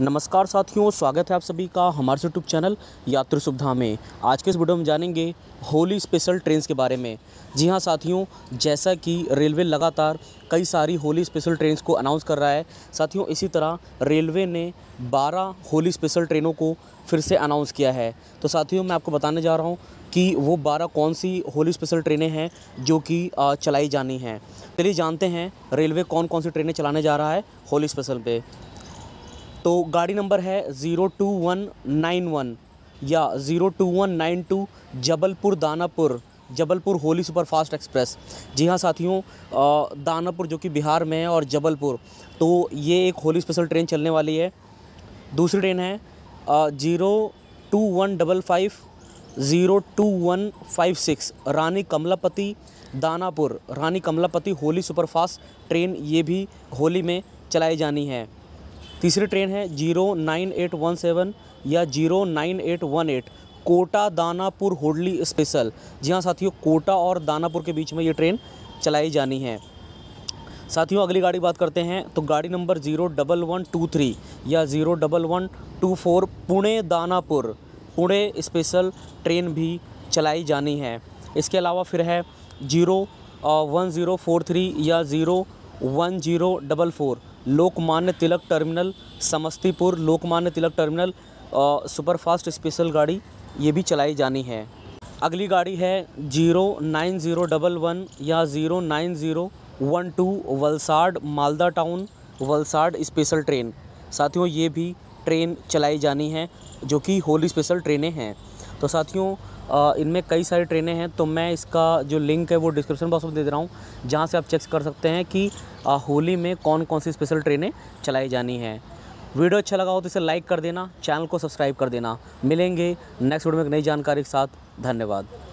नमस्कार साथियों स्वागत है आप सभी का हमारे यूट्यूब चैनल यात्रु सुविधा में आज के इस वीडियो में जानेंगे होली स्पेशल ट्रेन्स के बारे में जी हां साथियों जैसा कि रेलवे लगातार कई सारी होली स्पेशल ट्रेन्स को अनाउंस कर रहा है साथियों इसी तरह रेलवे ने 12 होली स्पेशल ट्रेनों को फिर से अनाउंस किया है तो साथियों मैं आपको बताने जा रहा हूँ कि वो बारह कौन सी होली स्पेशल ट्रेनें हैं जो कि चलाई जानी हैं चलिए जानते हैं रेलवे कौन कौन सी ट्रेनें चलाने जा रहा है होली स्पेशल पे तो गाड़ी नंबर है zero two one nine one या zero two one nine two Jabalpur Danapur Jabalpur Holi super fast express जी हाँ साथियों दानापुर जो कि बिहार में है और जबलपुर तो ये एक होली स्पेशल ट्रेन चलने वाली है दूसरी ट्रेन है zero two one double five zero two one five six Rani Kamlapati Danapur Rani Kamlapati Holi superfast train ये भी होली में चलाई जानी है तीसरी ट्रेन है zero nine eight one seven या zero nine eight one eight Kota Danapur Holi special जी हाँ साथियों कोटा और दानापुर के बीच में ये ट्रेन चलाई जानी है साथियों अगली गाड़ी बात करते हैं तो गाड़ी number zero double one two three या zero double one two four Pune Danapur Pune special train भी चलाई जानी है इसके अलावा फिर है zero one zero four three या zero one zero double four Lokmanya Tilak terminal Samastipur Lokmanya Tilak terminal superfast special गाड़ी ये भी चलाई जानी है अगली गाड़ी है zero nine zero double one या zero nine zero one two Valsad Malda town Valsad special train साथियों ये भी ट्रेन चलाई जानी है जो कि होली स्पेशल ट्रेनें हैं तो साथियों इनमें कई सारी ट्रेनें हैं तो मैं इसका जो लिंक है वो डिस्क्रिप्शन बॉक्स में दे दे रहा हूँ जहाँ से आप चेक कर सकते हैं कि होली में कौन कौन सी स्पेशल ट्रेनें चलाई जानी हैं वीडियो अच्छा लगा हो तो इसे लाइक कर देना चैनल को सब्सक्राइब कर देना मिलेंगे नेक्स्ट वीडियो में एक नई जानकारी के साथ धन्यवाद